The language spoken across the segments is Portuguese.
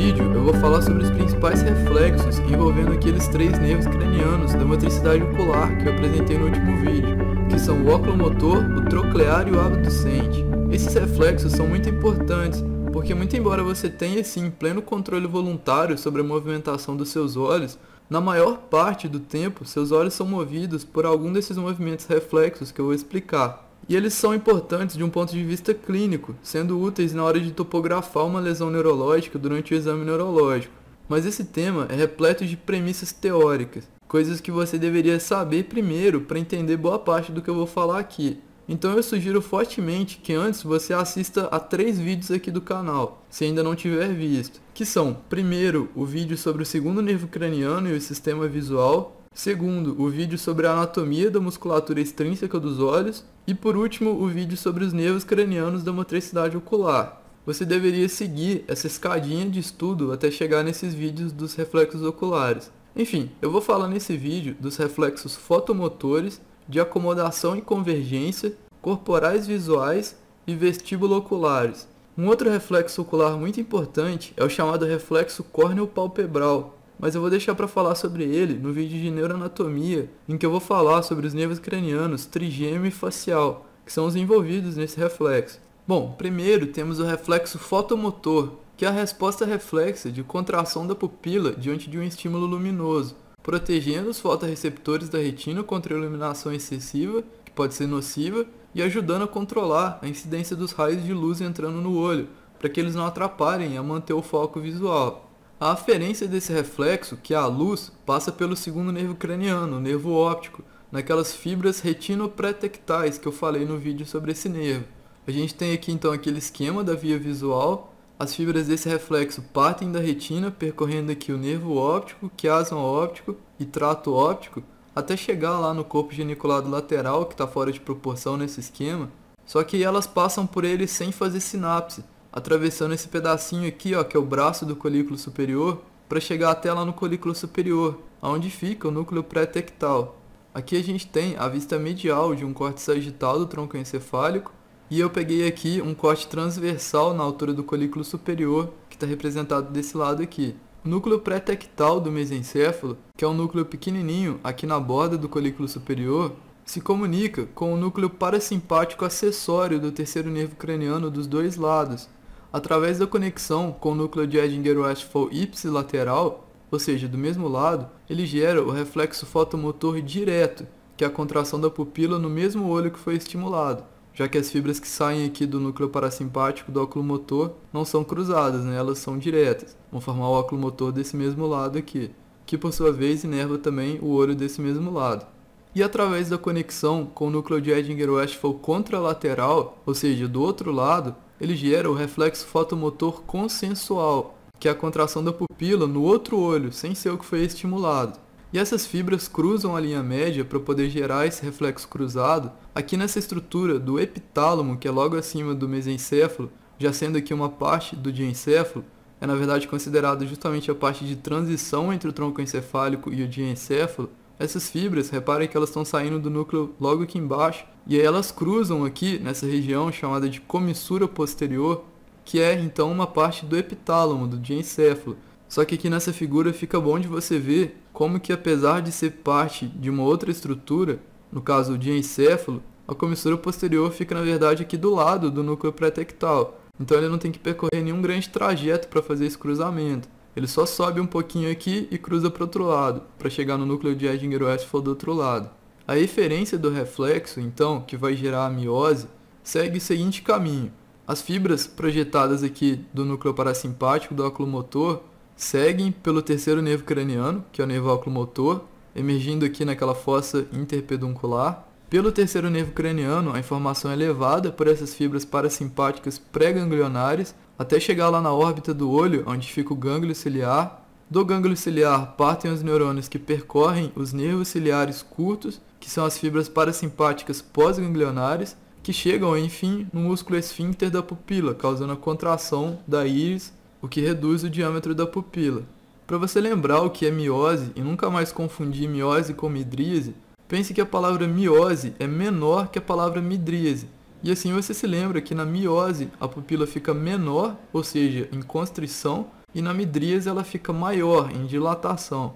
vídeo eu vou falar sobre os principais reflexos envolvendo aqueles três nervos cranianos da motricidade ocular que eu apresentei no último vídeo, que são o oculomotor, o troclear e o abducente. Esses reflexos são muito importantes, porque muito embora você tenha sim pleno controle voluntário sobre a movimentação dos seus olhos, na maior parte do tempo seus olhos são movidos por algum desses movimentos reflexos que eu vou explicar e eles são importantes de um ponto de vista clínico, sendo úteis na hora de topografar uma lesão neurológica durante o exame neurológico. Mas esse tema é repleto de premissas teóricas, coisas que você deveria saber primeiro para entender boa parte do que eu vou falar aqui. Então eu sugiro fortemente que antes você assista a três vídeos aqui do canal, se ainda não tiver visto, que são, primeiro, o vídeo sobre o segundo nervo craniano e o sistema visual, Segundo, o vídeo sobre a anatomia da musculatura extrínseca dos olhos. E por último, o vídeo sobre os nervos cranianos da motricidade ocular. Você deveria seguir essa escadinha de estudo até chegar nesses vídeos dos reflexos oculares. Enfim, eu vou falar nesse vídeo dos reflexos fotomotores, de acomodação e convergência, corporais visuais e vestibuloculares. Um outro reflexo ocular muito importante é o chamado reflexo córneo palpebral, mas eu vou deixar para falar sobre ele no vídeo de neuroanatomia, em que eu vou falar sobre os nervos cranianos, trigêmeo e facial, que são os envolvidos nesse reflexo. Bom, primeiro temos o reflexo fotomotor, que é a resposta reflexa de contração da pupila diante de um estímulo luminoso, protegendo os fotoreceptores da retina contra a iluminação excessiva, que pode ser nociva, e ajudando a controlar a incidência dos raios de luz entrando no olho, para que eles não atrapalhem a manter o foco visual. A aferência desse reflexo, que é a luz, passa pelo segundo nervo craniano, o nervo óptico, naquelas fibras retinopretectais que eu falei no vídeo sobre esse nervo. A gente tem aqui então aquele esquema da via visual, as fibras desse reflexo partem da retina, percorrendo aqui o nervo óptico, quiasma óptico e trato óptico, até chegar lá no corpo geniculado lateral, que está fora de proporção nesse esquema, só que elas passam por ele sem fazer sinapse, atravessando esse pedacinho aqui, ó, que é o braço do colículo superior, para chegar até lá no colículo superior, aonde fica o núcleo pré-tectal. Aqui a gente tem a vista medial de um corte sagital do tronco encefálico, e eu peguei aqui um corte transversal na altura do colículo superior, que está representado desse lado aqui. O núcleo pré-tectal do mesencéfalo, que é um núcleo pequenininho aqui na borda do colículo superior, se comunica com o núcleo parasimpático acessório do terceiro nervo craniano dos dois lados, Através da conexão com o núcleo de Edinger-Westphal ipsilateral, ou seja, do mesmo lado, ele gera o reflexo fotomotor direto, que é a contração da pupila no mesmo olho que foi estimulado, já que as fibras que saem aqui do núcleo parasimpático do óculo motor não são cruzadas, né? elas são diretas, vão formar o óculo motor desse mesmo lado aqui, que por sua vez inerva também o olho desse mesmo lado. E através da conexão com o núcleo de Edinger-Westphal contralateral, ou seja, do outro lado, ele gera o reflexo fotomotor consensual, que é a contração da pupila no outro olho, sem ser o que foi estimulado. E essas fibras cruzam a linha média para poder gerar esse reflexo cruzado aqui nessa estrutura do epitálamo, que é logo acima do mesencéfalo, já sendo aqui uma parte do diencéfalo, é na verdade considerada justamente a parte de transição entre o tronco encefálico e o diencéfalo, essas fibras, reparem que elas estão saindo do núcleo logo aqui embaixo, e aí elas cruzam aqui nessa região chamada de comissura posterior, que é então uma parte do epitálamo, do diencéfalo. Só que aqui nessa figura fica bom de você ver como que apesar de ser parte de uma outra estrutura, no caso o diencéfalo, a comissura posterior fica na verdade aqui do lado do núcleo pré-tectal. Então ele não tem que percorrer nenhum grande trajeto para fazer esse cruzamento. Ele só sobe um pouquinho aqui e cruza para o outro lado, para chegar no núcleo de Edinger Westphal do outro lado. A eferência do reflexo, então, que vai gerar a miose, segue o seguinte caminho. As fibras projetadas aqui do núcleo parasimpático do oculomotor seguem pelo terceiro nervo craniano, que é o nervo oculomotor, emergindo aqui naquela fossa interpeduncular. Pelo terceiro nervo craniano, a informação é levada por essas fibras parasimpáticas pré-ganglionares até chegar lá na órbita do olho, onde fica o gânglio ciliar. Do gânglio ciliar partem os neurônios que percorrem os nervos ciliares curtos, que são as fibras parasimpáticas pós-ganglionares, que chegam, enfim, no músculo esfíncter da pupila, causando a contração da íris, o que reduz o diâmetro da pupila. Para você lembrar o que é miose e nunca mais confundir miose com midríase, pense que a palavra miose é menor que a palavra midríase, e assim você se lembra que na miose a pupila fica menor, ou seja, em constrição, e na midríase ela fica maior, em dilatação.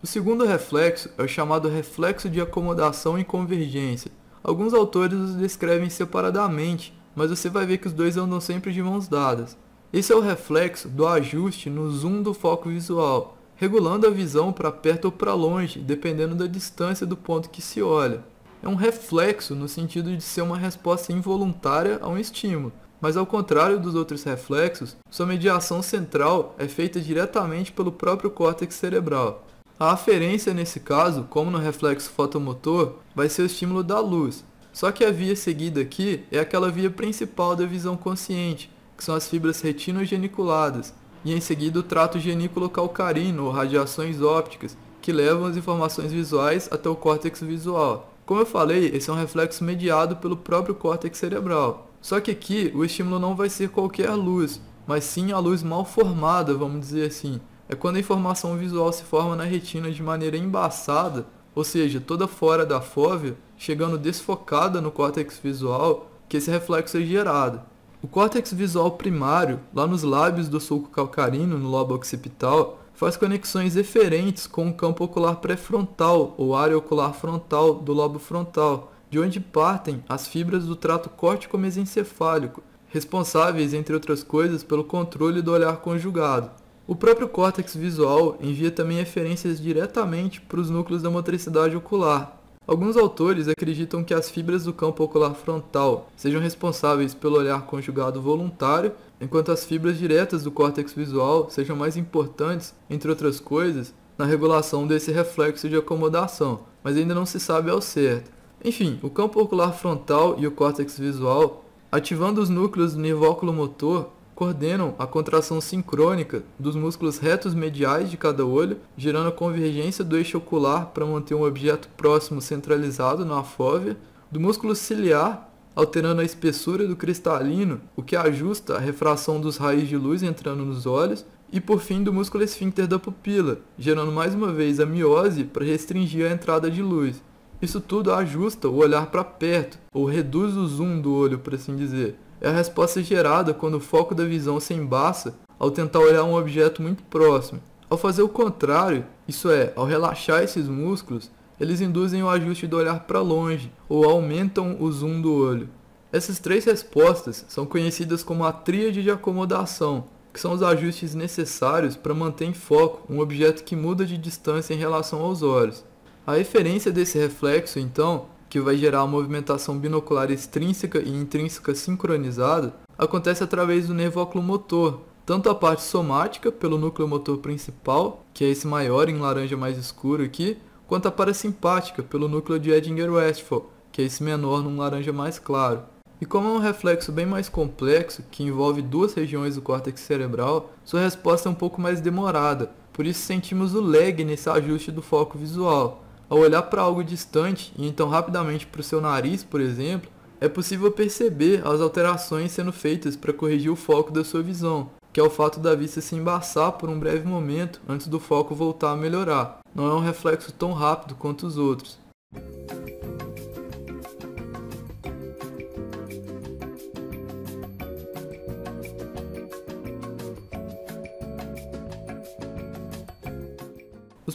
O segundo reflexo é o chamado reflexo de acomodação e convergência. Alguns autores os descrevem separadamente, mas você vai ver que os dois andam sempre de mãos dadas. Esse é o reflexo do ajuste no zoom do foco visual, regulando a visão para perto ou para longe, dependendo da distância do ponto que se olha. É um reflexo no sentido de ser uma resposta involuntária a um estímulo, mas ao contrário dos outros reflexos, sua mediação central é feita diretamente pelo próprio córtex cerebral. A aferência nesse caso, como no reflexo fotomotor, vai ser o estímulo da luz, só que a via seguida aqui é aquela via principal da visão consciente, que são as fibras retinogeniculadas, e em seguida o trato genículo calcarino, ou radiações ópticas, que levam as informações visuais até o córtex visual. Como eu falei, esse é um reflexo mediado pelo próprio córtex cerebral. Só que aqui o estímulo não vai ser qualquer luz, mas sim a luz mal formada, vamos dizer assim. É quando a informação visual se forma na retina de maneira embaçada ou seja, toda fora da fóvea, chegando desfocada no córtex visual, que esse reflexo é gerado. O córtex visual primário, lá nos lábios do sulco calcarino, no lobo occipital, faz conexões eferentes com o campo ocular pré-frontal ou área ocular frontal do lobo frontal, de onde partem as fibras do trato córtico mesencefálico, responsáveis, entre outras coisas, pelo controle do olhar conjugado. O próprio córtex visual envia também referências diretamente para os núcleos da motricidade ocular. Alguns autores acreditam que as fibras do campo ocular frontal sejam responsáveis pelo olhar conjugado voluntário, enquanto as fibras diretas do córtex visual sejam mais importantes, entre outras coisas, na regulação desse reflexo de acomodação, mas ainda não se sabe ao certo. Enfim, o campo ocular frontal e o córtex visual, ativando os núcleos do nervóculo motor, coordenam a contração sincrônica dos músculos retos mediais de cada olho, gerando a convergência do eixo ocular para manter um objeto próximo centralizado na fóvea, do músculo ciliar, alterando a espessura do cristalino, o que ajusta a refração dos raios de luz entrando nos olhos, e por fim do músculo esfíncter da pupila, gerando mais uma vez a miose para restringir a entrada de luz. Isso tudo ajusta o olhar para perto, ou reduz o zoom do olho, por assim dizer, é a resposta gerada quando o foco da visão se embaça ao tentar olhar um objeto muito próximo. Ao fazer o contrário, isso é, ao relaxar esses músculos, eles induzem o ajuste do olhar para longe ou aumentam o zoom do olho. Essas três respostas são conhecidas como a tríade de acomodação, que são os ajustes necessários para manter em foco um objeto que muda de distância em relação aos olhos. A eferência desse reflexo, então, que vai gerar a movimentação binocular extrínseca e intrínseca sincronizada, acontece através do nervo oculomotor, tanto a parte somática, pelo núcleo motor principal, que é esse maior em laranja mais escuro aqui, quanto a parasimpática, pelo núcleo de Edinger-Westphal, que é esse menor num laranja mais claro. E como é um reflexo bem mais complexo, que envolve duas regiões do córtex cerebral, sua resposta é um pouco mais demorada, por isso sentimos o lag nesse ajuste do foco visual. Ao olhar para algo distante e então rapidamente para o seu nariz, por exemplo, é possível perceber as alterações sendo feitas para corrigir o foco da sua visão, que é o fato da vista se embaçar por um breve momento antes do foco voltar a melhorar. Não é um reflexo tão rápido quanto os outros.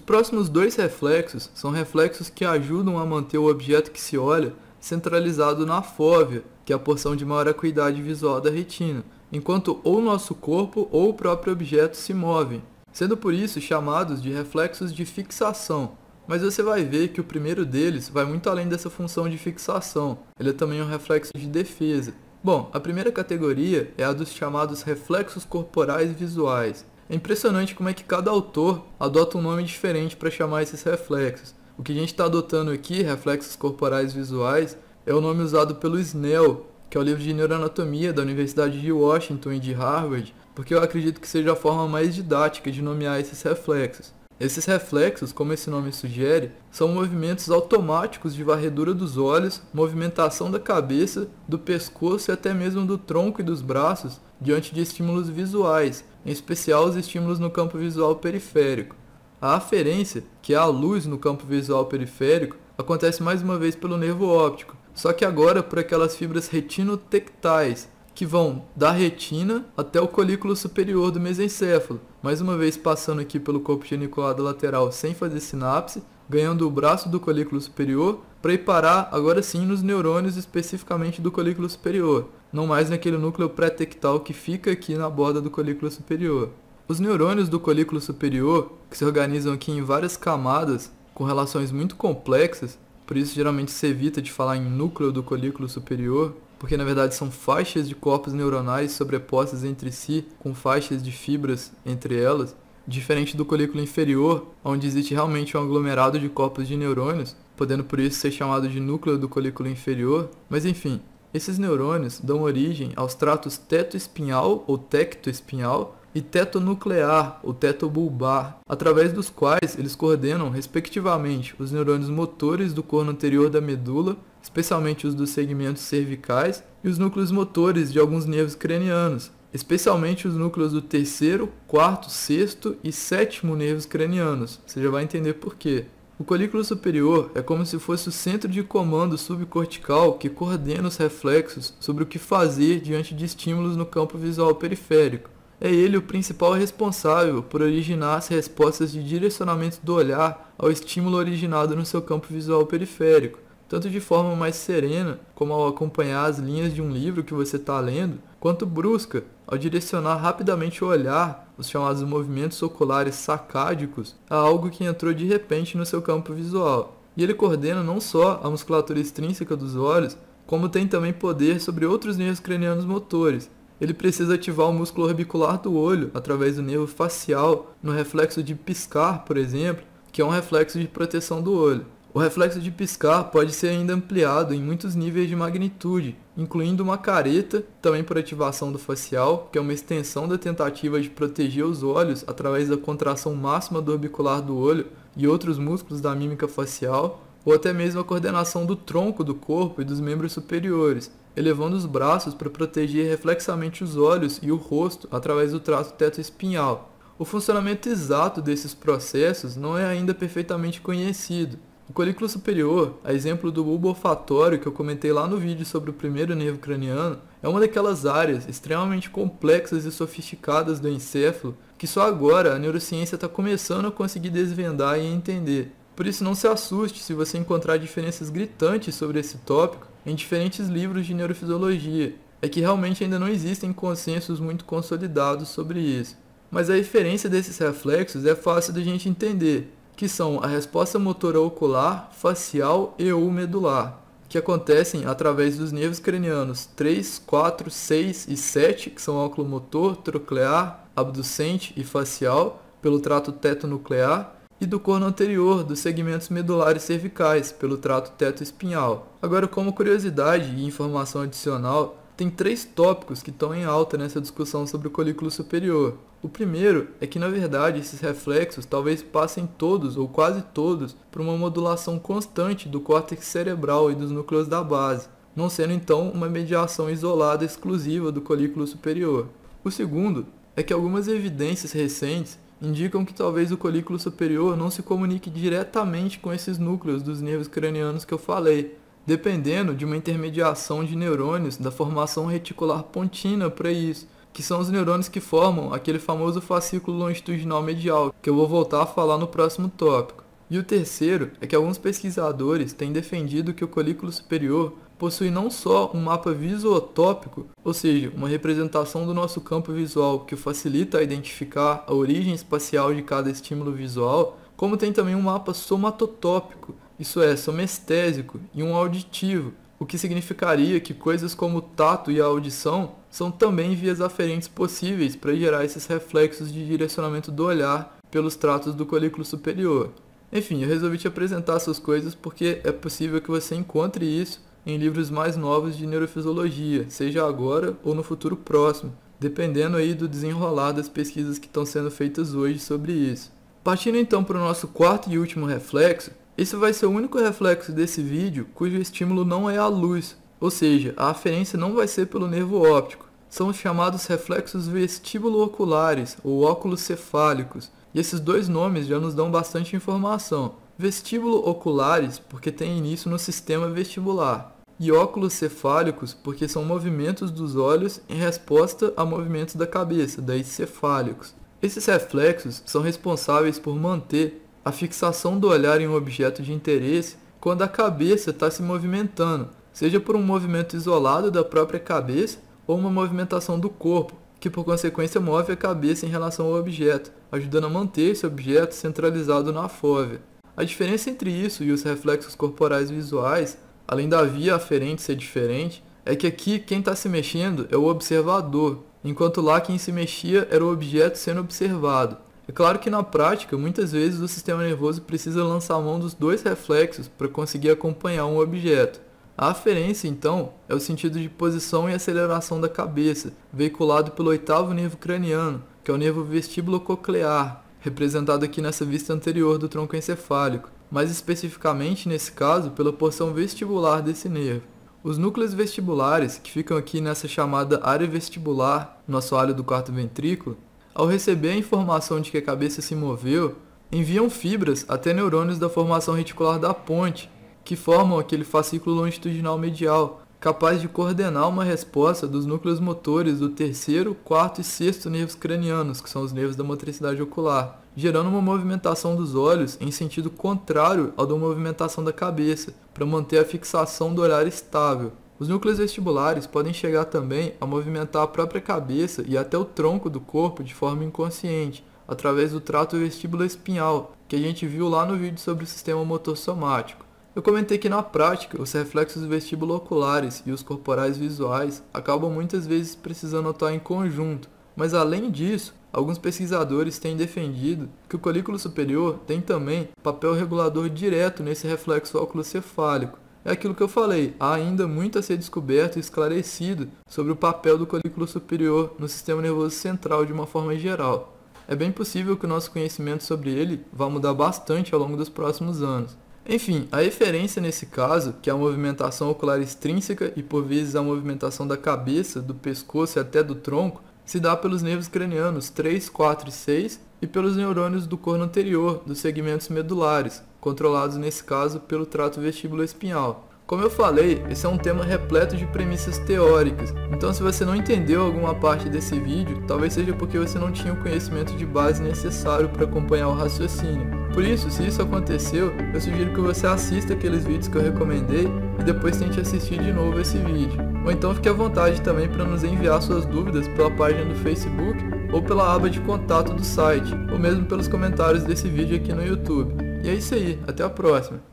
próximos dois reflexos são reflexos que ajudam a manter o objeto que se olha centralizado na fóvea, que é a porção de maior acuidade visual da retina, enquanto ou nosso corpo ou o próprio objeto se movem, sendo por isso chamados de reflexos de fixação. Mas você vai ver que o primeiro deles vai muito além dessa função de fixação, ele é também um reflexo de defesa. Bom, a primeira categoria é a dos chamados reflexos corporais visuais, é impressionante como é que cada autor adota um nome diferente para chamar esses reflexos. O que a gente está adotando aqui, reflexos corporais visuais, é o nome usado pelo Snell, que é o livro de neuroanatomia da Universidade de Washington e de Harvard, porque eu acredito que seja a forma mais didática de nomear esses reflexos. Esses reflexos, como esse nome sugere, são movimentos automáticos de varredura dos olhos, movimentação da cabeça, do pescoço e até mesmo do tronco e dos braços diante de estímulos visuais, em especial os estímulos no campo visual periférico. A aferência, que é a luz no campo visual periférico, acontece mais uma vez pelo nervo óptico, só que agora por aquelas fibras retinotectais, que vão da retina até o colículo superior do mesencéfalo, mais uma vez passando aqui pelo corpo geniculado lateral sem fazer sinapse, ganhando o braço do colículo superior para ir parar agora sim nos neurônios especificamente do colículo superior, não mais naquele núcleo pré-tectal que fica aqui na borda do colículo superior. Os neurônios do colículo superior, que se organizam aqui em várias camadas com relações muito complexas, por isso geralmente se evita de falar em núcleo do colículo superior, porque na verdade são faixas de corpos neuronais sobrepostas entre si, com faixas de fibras entre elas, diferente do colículo inferior, onde existe realmente um aglomerado de corpos de neurônios, podendo por isso ser chamado de núcleo do colículo inferior, mas enfim, esses neurônios dão origem aos tratos teto-espinhal ou tecto-espinhal e teto-nuclear ou teto-bulbar, através dos quais eles coordenam, respectivamente, os neurônios motores do corno anterior da medula especialmente os dos segmentos cervicais e os núcleos motores de alguns nervos cranianos, especialmente os núcleos do terceiro, quarto, sexto e sétimo nervos cranianos. Você já vai entender por quê. O colículo superior é como se fosse o centro de comando subcortical que coordena os reflexos sobre o que fazer diante de estímulos no campo visual periférico. É ele o principal responsável por originar as respostas de direcionamento do olhar ao estímulo originado no seu campo visual periférico tanto de forma mais serena, como ao acompanhar as linhas de um livro que você está lendo, quanto brusca, ao direcionar rapidamente o olhar, os chamados movimentos oculares sacádicos, a algo que entrou de repente no seu campo visual. E ele coordena não só a musculatura extrínseca dos olhos, como tem também poder sobre outros nervos cranianos motores, ele precisa ativar o músculo orbicular do olho através do nervo facial, no reflexo de piscar, por exemplo, que é um reflexo de proteção do olho. O reflexo de piscar pode ser ainda ampliado em muitos níveis de magnitude, incluindo uma careta, também por ativação do facial, que é uma extensão da tentativa de proteger os olhos através da contração máxima do orbicular do olho e outros músculos da mímica facial, ou até mesmo a coordenação do tronco do corpo e dos membros superiores, elevando os braços para proteger reflexamente os olhos e o rosto através do trato teto espinhal. O funcionamento exato desses processos não é ainda perfeitamente conhecido, o colículo superior, a exemplo do bulbo olfatório que eu comentei lá no vídeo sobre o primeiro nervo craniano, é uma daquelas áreas extremamente complexas e sofisticadas do encéfalo que só agora a neurociência está começando a conseguir desvendar e entender. Por isso não se assuste se você encontrar diferenças gritantes sobre esse tópico em diferentes livros de neurofisiologia. É que realmente ainda não existem consensos muito consolidados sobre isso. Mas a diferença desses reflexos é fácil da gente entender, que são a resposta motora ocular, facial e ou medular, que acontecem através dos nervos cranianos 3, 4, 6 e 7, que são oculomotor, troclear, abducente e facial, pelo trato tetonuclear, e do corno anterior, dos segmentos medulares cervicais, pelo trato teto espinhal. Agora, como curiosidade e informação adicional, tem três tópicos que estão em alta nessa discussão sobre o colículo superior. O primeiro é que, na verdade, esses reflexos talvez passem todos ou quase todos por uma modulação constante do córtex cerebral e dos núcleos da base, não sendo então uma mediação isolada exclusiva do colículo superior. O segundo é que algumas evidências recentes indicam que talvez o colículo superior não se comunique diretamente com esses núcleos dos nervos cranianos que eu falei, dependendo de uma intermediação de neurônios da formação reticular pontina para isso, que são os neurônios que formam aquele famoso fascículo longitudinal medial, que eu vou voltar a falar no próximo tópico. E o terceiro é que alguns pesquisadores têm defendido que o colículo superior possui não só um mapa visuotópico, ou seja, uma representação do nosso campo visual que facilita a identificar a origem espacial de cada estímulo visual, como tem também um mapa somatotópico, isso é somestésico e um auditivo, o que significaria que coisas como o tato e a audição são também vias aferentes possíveis para gerar esses reflexos de direcionamento do olhar pelos tratos do colículo superior. Enfim, eu resolvi te apresentar essas coisas porque é possível que você encontre isso em livros mais novos de neurofisiologia, seja agora ou no futuro próximo, dependendo aí do desenrolar das pesquisas que estão sendo feitas hoje sobre isso. Partindo então para o nosso quarto e último reflexo, esse vai ser o único reflexo desse vídeo cujo estímulo não é a luz, ou seja, a aferência não vai ser pelo nervo óptico. São os chamados reflexos vestíbulo oculares ou óculos cefálicos, e esses dois nomes já nos dão bastante informação. Vestíbulo oculares, porque tem início no sistema vestibular, e óculos cefálicos, porque são movimentos dos olhos em resposta a movimentos da cabeça, daí cefálicos. Esses reflexos são responsáveis por manter a fixação do olhar em um objeto de interesse quando a cabeça está se movimentando, seja por um movimento isolado da própria cabeça ou uma movimentação do corpo, que por consequência move a cabeça em relação ao objeto, ajudando a manter esse objeto centralizado na fóvea. A diferença entre isso e os reflexos corporais visuais, além da via aferente ser diferente, é que aqui quem está se mexendo é o observador, enquanto lá quem se mexia era o objeto sendo observado. É claro que na prática, muitas vezes o sistema nervoso precisa lançar a mão dos dois reflexos para conseguir acompanhar um objeto. A aferência, então, é o sentido de posição e aceleração da cabeça, veiculado pelo oitavo nervo craniano, que é o nervo vestibulococlear, representado aqui nessa vista anterior do tronco encefálico, mais especificamente, nesse caso, pela porção vestibular desse nervo. Os núcleos vestibulares, que ficam aqui nessa chamada área vestibular no assoalho do quarto ventrículo, ao receber a informação de que a cabeça se moveu, enviam fibras até neurônios da formação reticular da ponte, que formam aquele fascículo longitudinal medial, capaz de coordenar uma resposta dos núcleos motores do terceiro, quarto e sexto nervos cranianos, que são os nervos da motricidade ocular, gerando uma movimentação dos olhos em sentido contrário ao da movimentação da cabeça, para manter a fixação do olhar estável. Os núcleos vestibulares podem chegar também a movimentar a própria cabeça e até o tronco do corpo de forma inconsciente, através do trato espinhal, que a gente viu lá no vídeo sobre o sistema motor somático. Eu comentei que na prática, os reflexos vestibuloculares e os corporais visuais acabam muitas vezes precisando atuar em conjunto, mas além disso, alguns pesquisadores têm defendido que o colículo superior tem também papel regulador direto nesse reflexo óculo cefálico, é aquilo que eu falei, há ainda muito a ser descoberto e esclarecido sobre o papel do colículo superior no sistema nervoso central de uma forma geral. É bem possível que o nosso conhecimento sobre ele vá mudar bastante ao longo dos próximos anos. Enfim, a referência nesse caso, que é a movimentação ocular extrínseca e por vezes a movimentação da cabeça, do pescoço e até do tronco, se dá pelos nervos cranianos 3, 4 e 6 e pelos neurônios do corno anterior, dos segmentos medulares, controlados nesse caso pelo trato vestibuloespinhal. Como eu falei, esse é um tema repleto de premissas teóricas, então se você não entendeu alguma parte desse vídeo, talvez seja porque você não tinha o conhecimento de base necessário para acompanhar o raciocínio. Por isso, se isso aconteceu, eu sugiro que você assista aqueles vídeos que eu recomendei e depois tente assistir de novo esse vídeo. Ou então fique à vontade também para nos enviar suas dúvidas pela página do Facebook ou pela aba de contato do site, ou mesmo pelos comentários desse vídeo aqui no YouTube. E é isso aí, até a próxima!